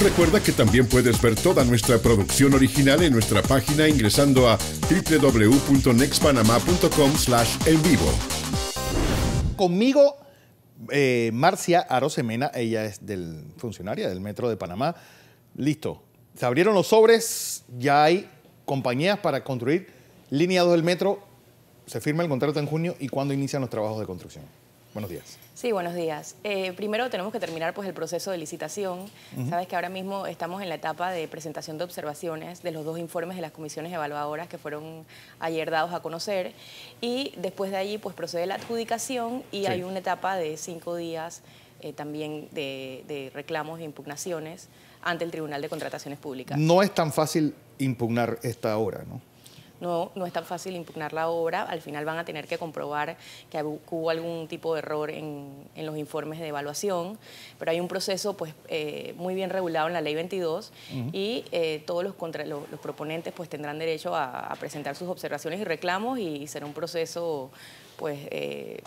Recuerda que también puedes ver toda nuestra producción original en nuestra página ingresando a www.nexpanama.com slash en vivo. Conmigo, eh, Marcia Arosemena, ella es del funcionaria del Metro de Panamá. Listo, se abrieron los sobres, ya hay compañías para construir línea del metro, se firma el contrato en junio y cuando inician los trabajos de construcción. Buenos días. Sí, buenos días. Eh, primero tenemos que terminar pues, el proceso de licitación. Sabes que ahora mismo estamos en la etapa de presentación de observaciones de los dos informes de las comisiones evaluadoras que fueron ayer dados a conocer. Y después de allí pues, procede la adjudicación y hay una etapa de cinco días eh, también de, de reclamos e impugnaciones ante el Tribunal de Contrataciones Públicas. No es tan fácil impugnar esta obra, ¿no? no, no es tan fácil impugnar la obra. Al final van a tener que comprobar que hubo algún tipo de error en, los informes de evaluación, pero hay un proceso pues, eh, muy bien regulado en la Ley 22 y eh, todos los, los, proponentes pues, tendrán derecho a, presentar sus observaciones y reclamos y será un proceso, pues, eh,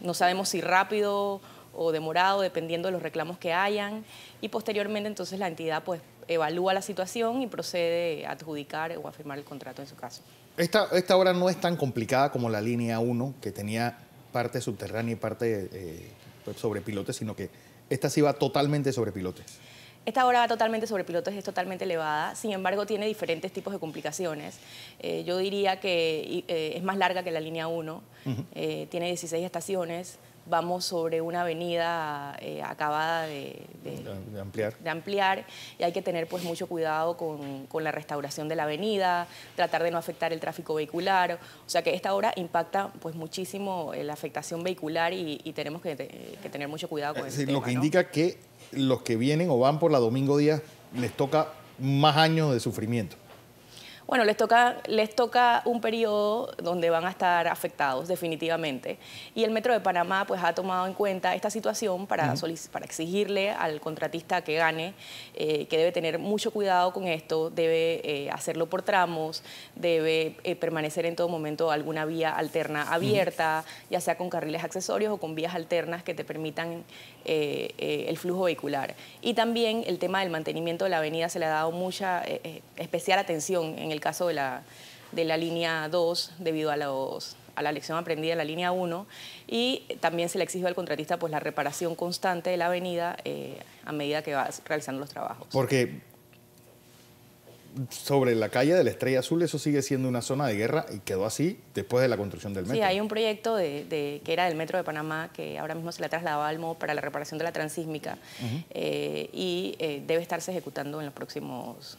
no sabemos si rápido o demorado, dependiendo de los reclamos que hayan, y posteriormente entonces la entidad pues evalúa la situación y procede a adjudicar o a firmar el contrato en su caso. Esta, esta obra no es tan complicada como la línea 1, que tenía parte subterránea y parte eh, sobre pilotes, sino que esta sí va totalmente sobre pilotes. Esta obra va totalmente sobre pilotes es totalmente elevada, sin embargo tiene diferentes tipos de complicaciones. Eh, yo diría que eh, es más larga que la línea 1, tiene 16 estaciones, vamos sobre una avenida eh, acabada de, ampliar. de, ampliar. y hay que tener pues mucho cuidado con, la restauración de la avenida, tratar de no afectar el tráfico vehicular, o sea que esta hora impacta pues muchísimo eh, la afectación vehicular y, tenemos que, tener mucho cuidado con eh, eso. Lo que indica que los que vienen o van por la Domingo día les toca más años de sufrimiento. Bueno, les toca, les toca un periodo donde van a estar afectados definitivamente. Y el Metro de Panamá pues, ha tomado en cuenta esta situación para, para exigirle al contratista que gane, eh, que debe tener mucho cuidado con esto, debe eh, hacerlo por tramos, debe eh, permanecer en todo momento alguna vía alterna abierta, ya sea con carriles accesorios o con vías alternas que te permitan el flujo vehicular. Y también el tema del mantenimiento de la avenida se le ha dado mucha especial atención en el caso de la, de la línea 2 debido a los a la lección aprendida en la línea 1 y también se le exige al contratista pues la reparación constante de la avenida eh, a medida que va realizando los trabajos. Porque sobre la calle de la Estrella Azul eso sigue siendo una zona de guerra y quedó así después de la construcción del metro. Sí, hay un proyecto de, que era del Metro de Panamá que ahora mismo se le trasladaba al modo para la reparación de la transísmica eh, y eh, debe estarse ejecutando en los próximos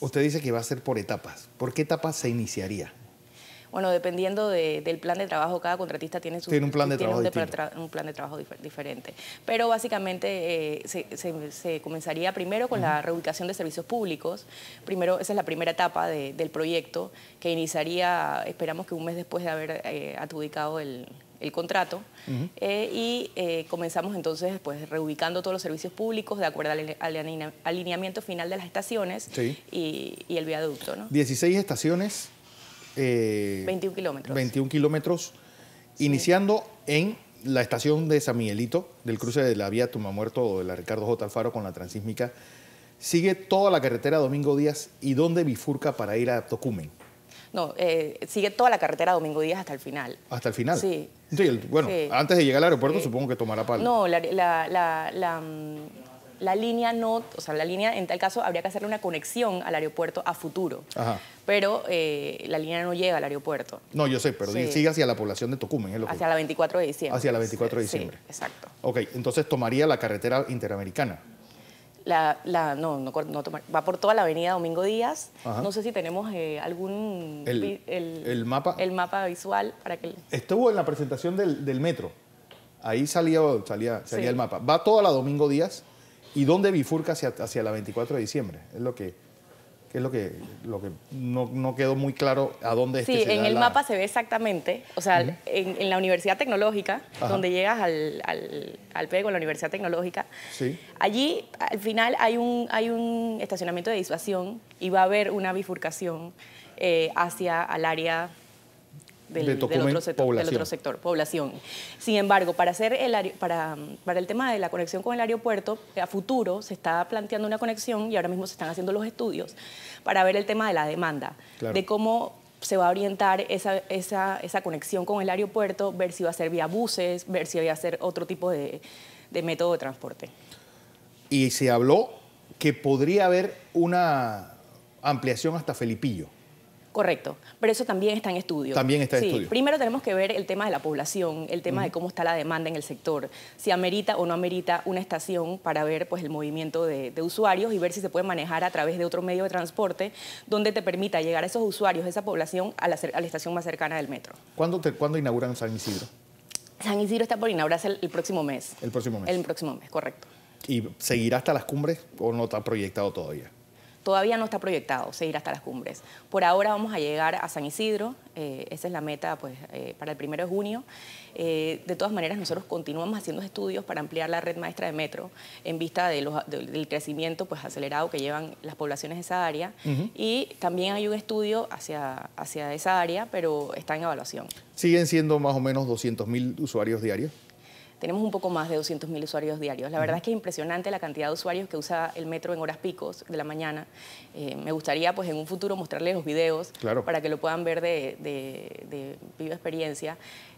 Usted dice que va a ser por etapas. ¿Por qué etapas se iniciaría? Bueno, dependiendo del plan de trabajo, cada contratista tiene su un plan de trabajo, diferente. Pero básicamente eh, se, comenzaría primero con la reubicación de servicios públicos. Primero, esa es la primera etapa del proyecto que iniciaría, esperamos que un mes después de haber eh, adjudicado el, el contrato eh, y eh, comenzamos entonces pues, reubicando todos los servicios públicos de acuerdo al, alineamiento final de las estaciones y, el viaducto. 16 estaciones. 21 eh, kilómetros. 21 kilómetros, iniciando en la estación de San Miguelito, del cruce de la vía muerto o de la Ricardo J. Alfaro con la Transísmica. Sigue toda la carretera Domingo Díaz y donde bifurca para ir a Tocumen. No, eh, sigue toda la carretera Domingo Díaz hasta el final. ¿Hasta el final? Sí. bueno, antes de llegar al aeropuerto supongo que tomará palo. No, mm, la, línea no, o sea, la línea en tal caso habría que hacerle una conexión al aeropuerto a futuro. Ajá. Pero eh, la línea no llega al aeropuerto. No, yo sé, pero sigue hacia la población de Tocumen. Es lo hacia la 24 de diciembre. Hacia la 24 de diciembre. Sí, exacto. Ok, entonces tomaría la carretera interamericana. La, la, no, no, va por toda la avenida Domingo Díaz. No sé si tenemos eh, algún... El, mapa. El mapa visual para que... Estuvo en la presentación del, metro. Ahí salía, salía, el mapa. Va toda la Domingo Díaz y dónde bifurca hacia, hacia la 24 de diciembre. Es lo que es lo que, lo que no, quedó muy claro a dónde sí, en el mapa se ve exactamente, o sea, en, la Universidad Tecnológica, donde llegas al, al, al pego, la Universidad Tecnológica, sí. allí al final hay un, hay un estacionamiento de disuasión y va a haber una bifurcación eh, hacia el área del, otro sector, población. Sin embargo, para, hacer el, para, para el tema de la conexión con el aeropuerto, a futuro se está planteando una conexión y ahora mismo se están haciendo los estudios para ver el tema de la demanda, de cómo se va a orientar esa, conexión con el aeropuerto, ver si va a ser vía buses, ver si va a ser otro tipo de, de método de transporte. Y se habló que podría haber una ampliación hasta Felipillo. Correcto, pero eso también está en estudio. También está en estudio. Primero tenemos que ver el tema de la población, el tema de cómo está la demanda en el sector, si amerita o no amerita una estación para ver pues, el movimiento de, usuarios y ver si se puede manejar a través de otro medio de transporte donde te permita llegar a esos usuarios, a esa población, a la, estación más cercana del metro. ¿Cuándo, inauguran San Isidro? San Isidro está por inaugurarse el próximo mes. El próximo mes. El próximo mes, correcto. ¿Y seguirá hasta las cumbres o no está proyectado todavía? todavía no está proyectado seguir hasta las cumbres. Por ahora vamos a llegar a San Isidro, eh, esa es la meta pues, eh, para el primero de junio. Eh, de todas maneras, nosotros continuamos haciendo estudios para ampliar la red maestra de metro en vista del crecimiento pues, acelerado que llevan las poblaciones de esa área. Y también hay un estudio hacia, hacia esa área, pero está en evaluación. ¿Siguen siendo más o menos 200.000 usuarios diarios? tenemos un poco más de 200.000 usuarios diarios. La verdad es que es impresionante la cantidad de usuarios que usa el metro en horas picos de la mañana. Eh, me gustaría pues en un futuro mostrarles los videos para que lo puedan ver de, de, viva experiencia.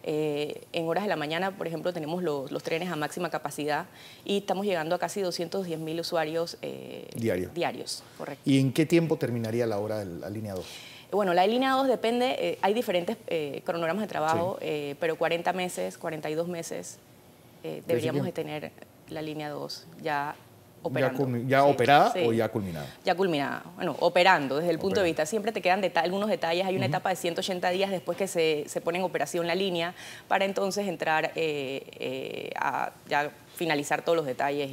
Eh, en horas de la mañana, por ejemplo, tenemos los, trenes a máxima capacidad y estamos llegando a casi 210.000 usuarios eh, diarios. Correcto. ¿Y en qué tiempo terminaría la hora del la Bueno, la línea 2 depende, eh, hay diferentes cronogramas de trabajo, pero 40 meses, 42 meses, eh, deberíamos de tener la línea 2 ya Operando. ¿Ya, operada o ya culminada? Ya culminada. Bueno, operando desde el punto de vista. Siempre te quedan algunos detalles. Hay una etapa de 180 días después que se, pone en operación la línea para entonces entrar eh, eh, a finalizar todos los detalles.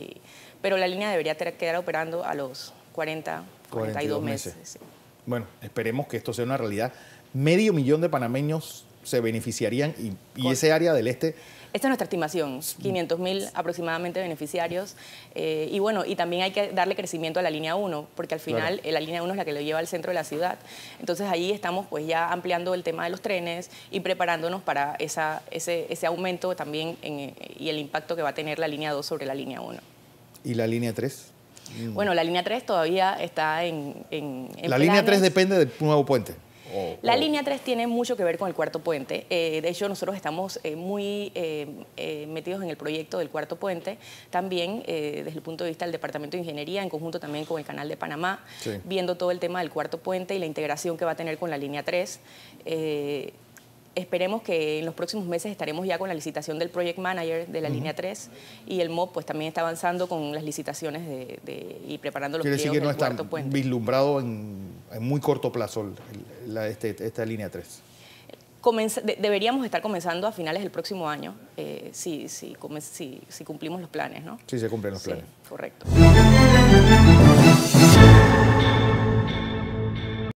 pero la línea debería quedar operando a los 40, 42, meses. Bueno, esperemos que esto sea una realidad. Medio millón de panameños se beneficiarían y, ese área del este... Esta es nuestra estimación, 500 mil aproximadamente beneficiarios. Eh, y bueno, y también hay que darle crecimiento a la línea 1, porque al final eh, la línea 1 es la que lo lleva al centro de la ciudad. Entonces ahí estamos pues ya ampliando el tema de los trenes y preparándonos para esa, ese, aumento también eh, y el impacto que va a tener la línea 2 sobre la línea 1. ¿Y la línea 3? Bueno, la línea 3 todavía está en... la línea 3 depende del nuevo puente la línea 3 tiene mucho que ver con el cuarto puente. Eh, de hecho, nosotros estamos eh, muy eh, metidos en el proyecto del cuarto puente, también desde el punto de vista del Departamento de Ingeniería, en conjunto también con el Canal de Panamá, viendo todo el tema del cuarto puente y la integración que va a tener con la línea 3 esperemos que en los próximos meses estaremos ya con la licitación del Project Manager de la línea 3 y el MOB pues también está avanzando con las licitaciones de, y preparando los Quiere decir que no está vislumbrado en, muy corto plazo el, este, esta línea 3? deberíamos estar comenzando a finales del próximo año, eh, si, si, cumplimos los planes, ¿no? Sí, se cumplen los planes. correcto.